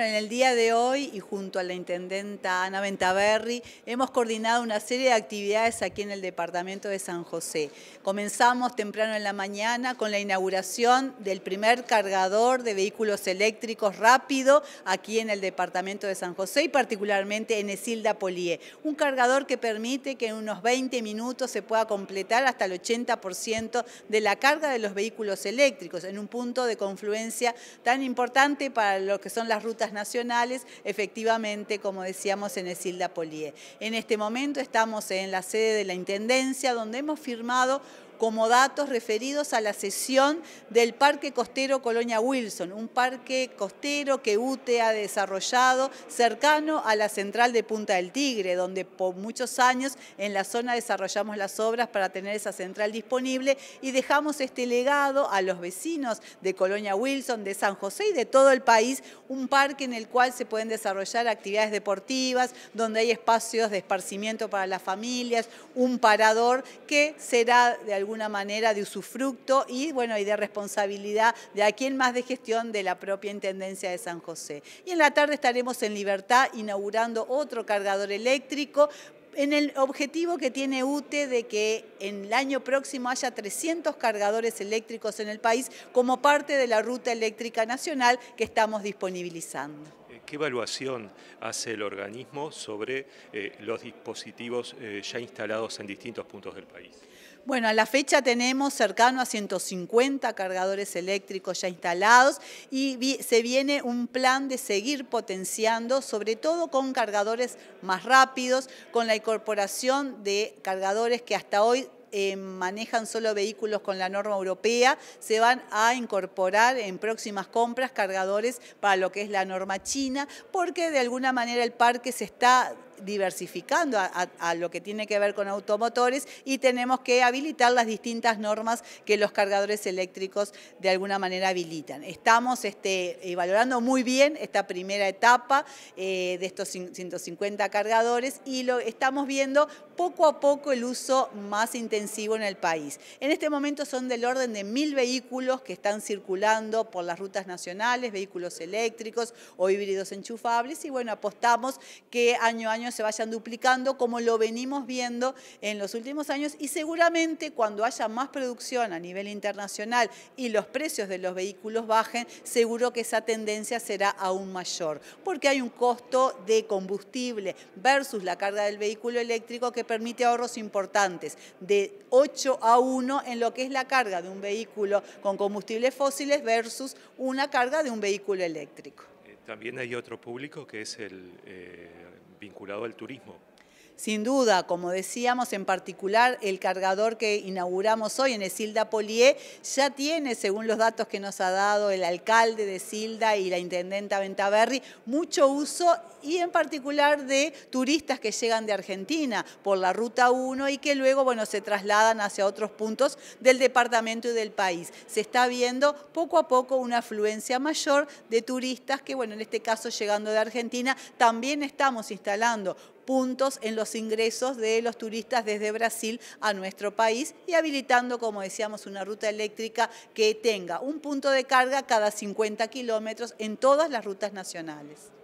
En el día de hoy y junto a la intendenta Ana Ventaverri hemos coordinado una serie de actividades aquí en el departamento de San José. Comenzamos temprano en la mañana con la inauguración del primer cargador de vehículos eléctricos rápido aquí en el departamento de San José y particularmente en Esilda Polié. Un cargador que permite que en unos 20 minutos se pueda completar hasta el 80% de la carga de los vehículos eléctricos en un punto de confluencia tan importante para lo que son las rutas nacionales, efectivamente, como decíamos, en Esilda Polié. En este momento estamos en la sede de la Intendencia, donde hemos firmado como datos referidos a la cesión del Parque Costero Colonia Wilson, un parque costero que UTE ha desarrollado cercano a la central de Punta del Tigre, donde por muchos años en la zona desarrollamos las obras para tener esa central disponible y dejamos este legado a los vecinos de Colonia Wilson, de San José y de todo el país, un parque en el cual se pueden desarrollar actividades deportivas, donde hay espacios de esparcimiento para las familias, un parador que será de algún una manera de usufructo y, bueno, y de responsabilidad de a en más de gestión de la propia Intendencia de San José. Y en la tarde estaremos en Libertad inaugurando otro cargador eléctrico en el objetivo que tiene UTE de que en el año próximo haya 300 cargadores eléctricos en el país como parte de la ruta eléctrica nacional que estamos disponibilizando. Eh, ¿Qué evaluación hace el organismo sobre eh, los dispositivos eh, ya instalados en distintos puntos del país? Bueno, a la fecha tenemos cercano a 150 cargadores eléctricos ya instalados y se viene un plan de seguir potenciando, sobre todo con cargadores más rápidos, con la incorporación de cargadores que hasta hoy eh, manejan solo vehículos con la norma europea, se van a incorporar en próximas compras cargadores para lo que es la norma china, porque de alguna manera el parque se está diversificando a, lo que tiene que ver con automotores y tenemos que habilitar las distintas normas que los cargadores eléctricos de alguna manera habilitan. Estamos este, valorando muy bien esta primera etapa eh, de estos 150 cargadores y lo estamos viendo poco a poco el uso más intensivo en el país. En este momento son del orden de mil vehículos que están circulando por las rutas nacionales, vehículos eléctricos o híbridos enchufables y bueno, apostamos que año a año se vayan duplicando como lo venimos viendo en los últimos años y seguramente cuando haya más producción a nivel internacional y los precios de los vehículos bajen, seguro que esa tendencia será aún mayor, porque hay un costo de combustible versus la carga del vehículo eléctrico que permite ahorros importantes de 8 a 1 en lo que es la carga de un vehículo con combustibles fósiles versus una carga de un vehículo eléctrico. Eh, también hay otro público que es el eh, vinculado al turismo. Sin duda, como decíamos, en particular el cargador que inauguramos hoy en Esilda Polié ya tiene, según los datos que nos ha dado el alcalde de Silda y la intendenta Ventaverri, mucho uso y en particular de turistas que llegan de Argentina por la Ruta 1 y que luego bueno, se trasladan hacia otros puntos del departamento y del país. Se está viendo poco a poco una afluencia mayor de turistas que, bueno, en este caso llegando de Argentina, también estamos instalando puntos en los ingresos de los turistas desde Brasil a nuestro país y habilitando, como decíamos, una ruta eléctrica que tenga un punto de carga cada 50 kilómetros en todas las rutas nacionales.